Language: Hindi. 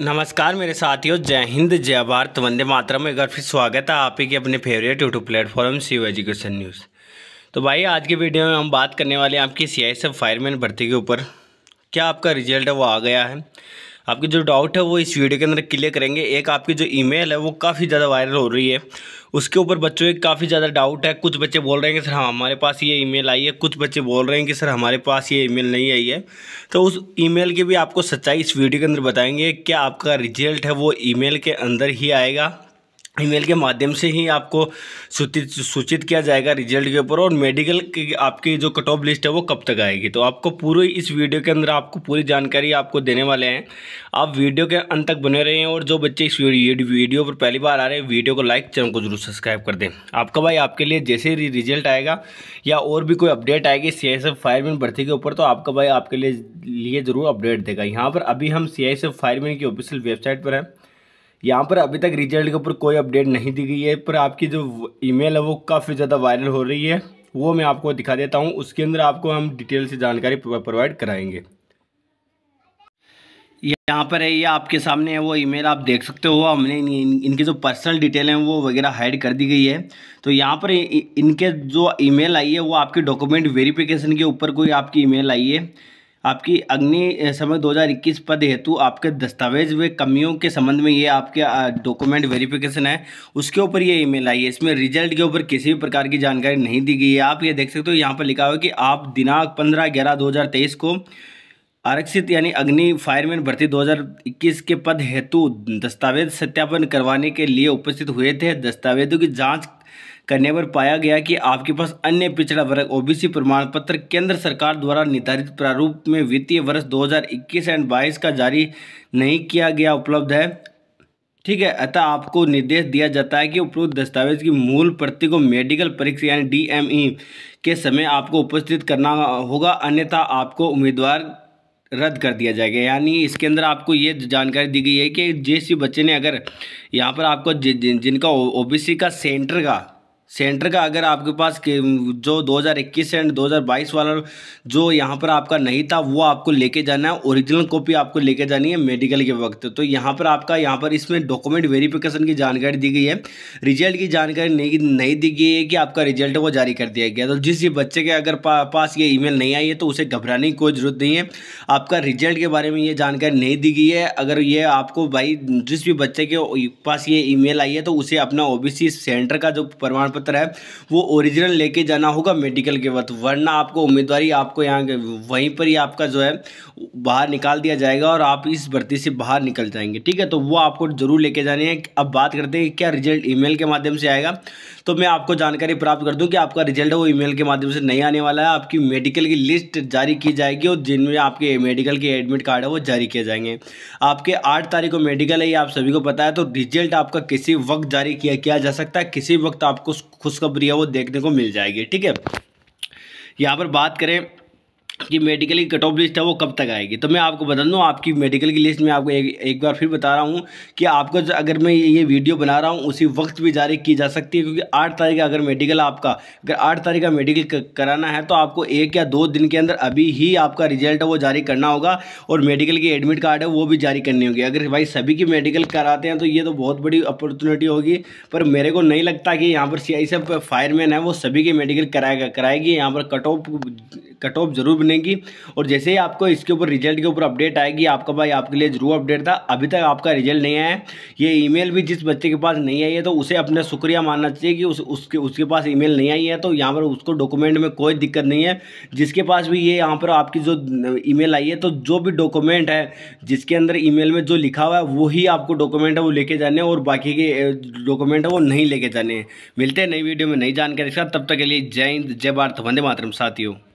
नमस्कार मेरे साथियों जय हिंद जय भारत वंदे मातरम एक बार फिर स्वागत है आप ही के अपने फेवरेट यूट्यूब प्लेटफॉर्म सी एजुकेशन न्यूज़ तो भाई आज के वीडियो में हम बात करने वाले हैं आपकी C I S F fireman भर्ती के ऊपर क्या आपका रिजल्ट है वो आ गया है आपके जो डाउट है वो इस वीडियो के अंदर क्लियर करेंगे एक आपकी जो ईमेल है वो काफ़ी ज़्यादा वायरल हो रही है उसके ऊपर बच्चों के काफ़ी ज़्यादा डाउट है कुछ बच्चे बोल रहे हैं कि सर हाँ हमारे पास ये ईमेल आई है कुछ बच्चे बोल रहे हैं कि सर हमारे पास ये ईमेल नहीं आई है तो उस ईमेल की भी आपको सच्चाई इस वीडियो के अंदर बताएंगे क्या आपका रिजल्ट है वो ईमेल के अंदर ही आएगा ईमेल के माध्यम से ही आपको सूचित सूचित किया जाएगा रिजल्ट के ऊपर और मेडिकल की आपकी जो कट ऑफ लिस्ट है वो कब तक आएगी तो आपको पूरी इस वीडियो के अंदर आपको पूरी जानकारी आपको देने वाले हैं आप वीडियो के अंत तक बने रहें और जो बच्चे इस वीडियो पर पहली बार आ रहे हैं वीडियो को लाइक चैनल को जरूर सब्सक्राइब कर दें आपका भाई आपके लिए जैसे ही रिजल्ट आएगा या और भी कोई अपडेट आएगी सी आई फायरमैन भर्ती के ऊपर तो आपका भाई आपके लिए लिए ज़रूर अपडेट देगा यहाँ पर अभी हम सी आई फायरमैन की ऑफिशियल वेबसाइट पर हैं यहाँ पर अभी तक रिजल्ट के ऊपर कोई अपडेट नहीं दी गई है पर आपकी जो ईमेल है वो काफ़ी ज़्यादा वायरल हो रही है वो मैं आपको दिखा देता हूँ उसके अंदर आपको हम डिटेल से जानकारी प्रोवाइड कराएंगे यहाँ पर है ये आपके सामने है वो ईमेल आप देख सकते हो हमने इन, इन, इनकी जो पर्सनल डिटेल हैं वो वगैरह हाइड कर दी गई है तो यहाँ पर इ, इनके जो ईमेल आई है वो आपके डॉक्यूमेंट वेरिफिकेशन के ऊपर कोई आपकी ईमेल आई है आपकी अग्नि समय 2021 पद हेतु आपके दस्तावेज व कमियों के संबंध में ये आपके डॉक्यूमेंट वेरिफिकेशन है उसके ऊपर ये ईमेल आई है इसमें रिजल्ट के ऊपर किसी भी प्रकार की जानकारी नहीं दी गई है आप ये देख सकते हो यहाँ पर लिखा हुआ कि आप दिनांक पंद्रह ग्यारह दो को आरक्षित यानी अग्नि फायरमैन भर्ती 2021 के पद हेतु दस्तावेज सत्यापन करवाने के लिए उपस्थित हुए थे दस्तावेजों की जाँच करने पर पाया गया कि आपके पास अन्य पिछड़ा वर्ग ओबीसी प्रमाण पत्र केंद्र सरकार द्वारा निर्धारित प्रारूप में वित्तीय वर्ष 2021 एंड 22 का जारी नहीं किया गया उपलब्ध है ठीक है अतः आपको निर्देश दिया जाता है कि उपरोक्त दस्तावेज की मूल प्रति को मेडिकल परीक्षा यानी डी e के समय आपको उपस्थित करना होगा अन्यथा आपको उम्मीदवार रद्द कर दिया जाएगा यानी इसके अंदर आपको ये जानकारी दी गई है कि जिस बच्चे ने अगर यहाँ पर आपको जिनका ओबीसी का सेंटर का सेंटर का अगर आपके पास जो 2021 एंड 2022 वाला जो यहाँ पर आपका नहीं था वो आपको लेके जाना है ओरिजिनल कॉपी आपको लेके जानी है मेडिकल के वक्त तो यहाँ पर आपका यहाँ पर इसमें डॉक्यूमेंट वेरिफिकेशन की जानकारी दी गई है रिजल्ट की जानकारी नहीं नहीं दी गई है कि आपका रिजल्ट वो जारी कर दिया गया तो जिस बच्चे के अगर पा, पास ये ई नहीं आई है तो उसे घबराने की कोई ज़रूरत नहीं है आपका रिजल्ट के बारे में ये जानकारी नहीं दी गई है अगर ये आपको भाई जिस भी बच्चे के पास ये ई आई है तो उसे अपना ओ सेंटर का जो प्रमाण पत्र है वो ओरिजिनल लेके जाना होगा मेडिकल के वक्त वरना आपको उम्मीदवारी आपको यहाँ वहीं पर ही आपका जो है बाहर निकाल दिया जाएगा और आप इस भर्ती से बाहर निकल जाएंगे ठीक है तो वो आपको ज़रूर लेके जाने हैं अब बात करते हैं क्या रिजल्ट ई के माध्यम से आएगा तो मैं आपको जानकारी प्राप्त कर दूँ कि आपका रिजल्ट वो ई के माध्यम से नहीं आने वाला है आपकी मेडिकल की लिस्ट जारी की जाएगी और जिनमें आपके मेडिकल के एडमिट कार्ड है वो जारी किए जाएंगे आपके आठ तारीख को मेडिकल है ये आप सभी को पता है तो रिजल्ट आपका किसी वक्त जारी किया किया जा सकता है किसी वक्त आपको खुशखबरी है वो देखने को मिल जाएगी ठीक है यहाँ पर बात करें कि मेडिकल की कट ऑफ लिस्ट है वो कब तक आएगी तो मैं आपको बता दूँ आपकी मेडिकल की लिस्ट में आपको एक एक बार फिर बता रहा हूँ कि आपको अगर मैं ये वीडियो बना रहा हूँ उसी वक्त भी जारी की जा सकती है क्योंकि आठ तारीख का अगर मेडिकल आपका अगर आठ तारीख का मेडिकल कराना है तो आपको एक या दो दिन के अंदर अभी ही आपका रिजल्ट है वो जारी करना होगा और मेडिकल की एडमिट कार्ड है वो भी जारी करनी होगी अगर भाई सभी की मेडिकल कराते हैं तो ये तो बहुत बड़ी अपॉर्चुनिटी होगी पर मेरे को नहीं लगता कि यहाँ पर सी आई फायरमैन है वो सभी की मेडिकल कराएगा कराएगी यहाँ पर कट ऑफ कट ऑफ जरूर बनेगी और जैसे ही आपको इसके ऊपर रिजल्ट के ऊपर अपडेट आएगी आपका भाई आपके लिए जरूर अपडेट था अभी तक आपका रिजल्ट नहीं आया ये ईमेल भी जिस बच्चे के पास नहीं आई है तो उसे अपना शुक्रिया मानना चाहिए कि उस, उसके उसके पास ईमेल नहीं आई है तो यहाँ पर उसको डॉक्यूमेंट में कोई दिक्कत नहीं है जिसके पास भी ये यहाँ पर आपकी जो ईमेल आई है तो जो भी डॉक्यूमेंट है जिसके अंदर ईमेल में जो लिखा हुआ है वही आपको डॉक्यूमेंट है वो लेके जाने और बाकी के डॉक्यूमेंट है वो नहीं लेके जाने मिलते हैं नई वीडियो में नई जानकारी के साथ तब तक के लिए जय हिंद जय भारत वंदे मातरम साथियों